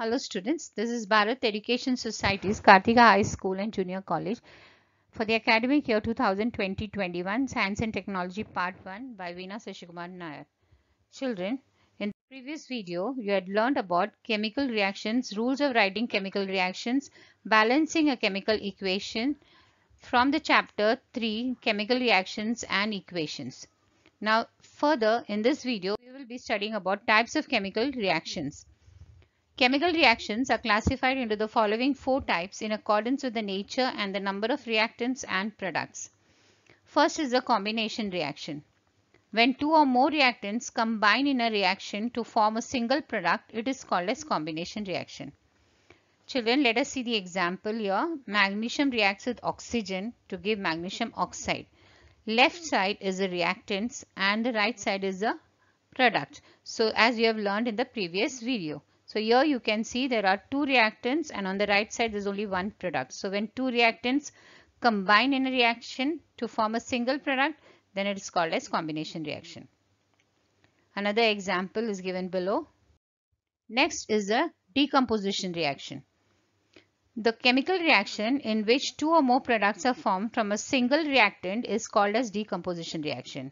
Hello students, this is Bharat Education Society's Kartika High School and Junior College for the academic year 2020-21 Science and Technology Part 1 by Veena Sashikumar Nair. Children, in the previous video, you had learned about chemical reactions, rules of writing chemical reactions, balancing a chemical equation from the chapter 3 Chemical Reactions and Equations. Now further in this video, we will be studying about types of chemical reactions. Chemical reactions are classified into the following four types in accordance with the nature and the number of reactants and products. First is the combination reaction. When two or more reactants combine in a reaction to form a single product, it is called as combination reaction. Children, let us see the example here. Magnesium reacts with oxygen to give magnesium oxide. Left side is the reactants and the right side is the product. So as you have learned in the previous video. So here you can see there are two reactants and on the right side there's only one product. So when two reactants combine in a reaction to form a single product, then it is called as combination reaction. Another example is given below. Next is a decomposition reaction. The chemical reaction in which two or more products are formed from a single reactant is called as decomposition reaction.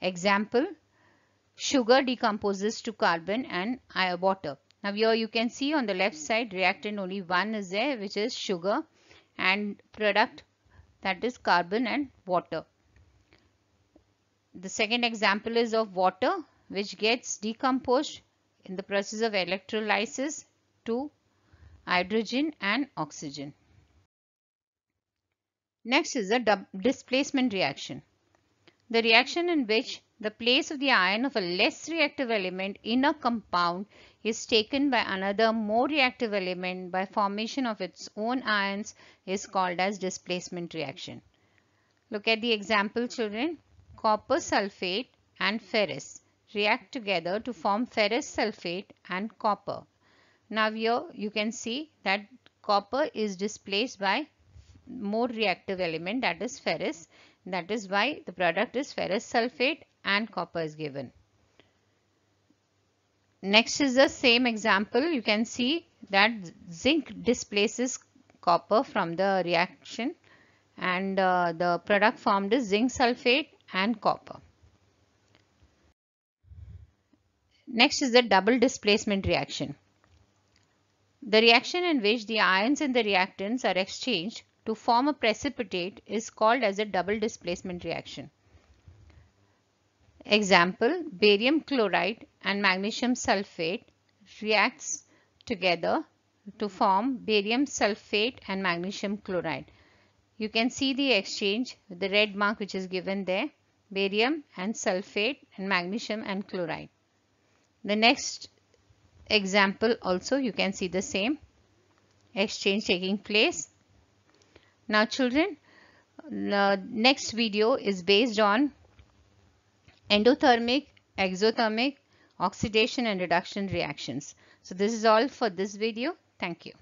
Example, sugar decomposes to carbon and water. Now here you can see on the left side reactant only one is there which is sugar and product that is carbon and water. The second example is of water which gets decomposed in the process of electrolysis to hydrogen and oxygen. Next is a displacement reaction. The reaction in which the place of the ion of a less reactive element in a compound is taken by another more reactive element by formation of its own ions is called as displacement reaction. Look at the example children. Copper sulfate and ferrous react together to form ferrous sulfate and copper. Now here you can see that copper is displaced by more reactive element that is ferrous. That is why the product is ferrous sulfate and copper is given. Next is the same example. You can see that zinc displaces copper from the reaction and uh, the product formed is zinc sulfate and copper. Next is the double displacement reaction. The reaction in which the ions and the reactants are exchanged to form a precipitate is called as a double displacement reaction. Example, barium chloride and magnesium sulfate reacts together to form barium sulfate and magnesium chloride. You can see the exchange with the red mark which is given there, barium and sulfate and magnesium and chloride. The next example also you can see the same exchange taking place. Now children, the uh, next video is based on endothermic, exothermic, oxidation and reduction reactions. So this is all for this video. Thank you.